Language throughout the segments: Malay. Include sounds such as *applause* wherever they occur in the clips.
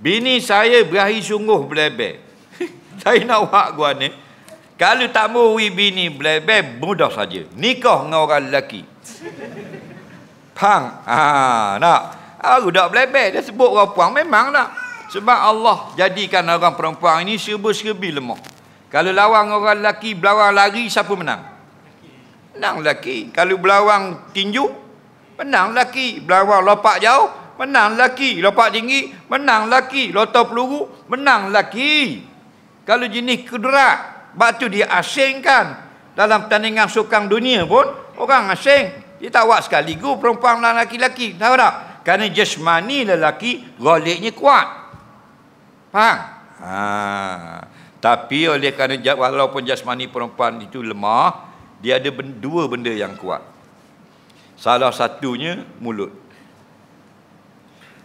Bini saya berahi sungguh belebek. *laughs* saya nak wak gua ni. Kalau tak mau wi bini belebek, mudah saja. Nikah dengan orang lelaki. Pang. Ha, nak. Aku tak belebek. Dia sebut orang puan. Memang nak. Sebab Allah jadikan orang perempuan ini serba-serbi lemah. Kalau lawang orang lelaki, belawang lari, siapa menang? Menang lelaki. Kalau belawang tinju, menang lelaki. Belawang lopak jauh, menang lelaki. Lompat tinggi, menang lelaki. Lotor peluru, menang lelaki. Kalau jenis kudrat, sebab tu dia asingkan. Dalam pertandingan sukan dunia pun, orang asing. Dia tak buat sekali gu perempuan dan laki-laki, Tahu tak? Kerana jasmani lelaki, goliknya kuat. Faham? Ha. Tapi oleh kerana walaupun jasmani perempuan itu lemah, dia ada dua benda yang kuat. Salah satunya mulut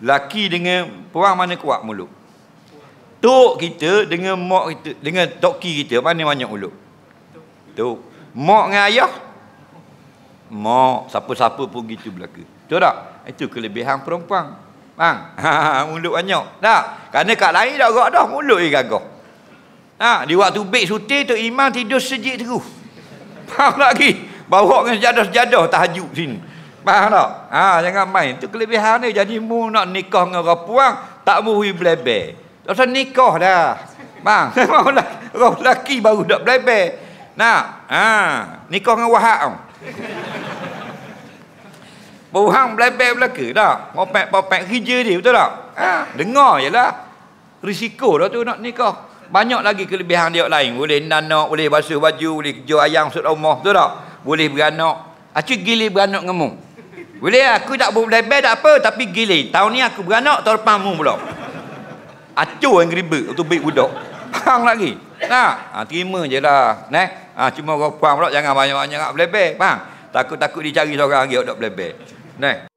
laki dengan puan mana kuat mulut tok kita dengan mak kita dengan toki kita mana banyak mulut tok mak dengan ayah mak siapa-siapa pun gitu belaka betul tak itu kelebihan perempuan bang *laughs* ha, mulut banyak tak kerana kat lain dah gerak dah mulut dia gagah ha, di waktu baik suti tok imam tidur sejik terus *laughs* Faham lagi? Bawa dengan sejadah-sejadah tahajud sini. Faham tak? Ha, jangan main. Itu kelebihan ni. Jadi mu nak nikah dengan orang puan, tak muhi belebe. Tak usah nikah dah. Bang, *laughs* orang lelaki baru nak belebe. Nak? Ha, nikah dengan wahak. Buhang belebe belaka tak? Popek-popek kerja dia, betul tak? Ha, dengar je lah. Risiko lah tu nak nikah. Banyak lagi kelebihan dia lain. Boleh nanak, boleh basuh baju, boleh kerja ayam, sudah rumah, betul tak? Boleh beranak. Acik gili beranak ngemung. Boleh aku tak berbebel tak apa tapi gile. Tahun ni aku beranak tahun depan mu pula. Acu yang geribe tu baik budak. *laughs* Hang lagi. Nah, ha, terima je lah. Nah, ha, cuma kau puang pula jangan banyak-banyak nak berlebih. Faham? Takut-takut dicari seorang lagi yang tak berlebih. Nah.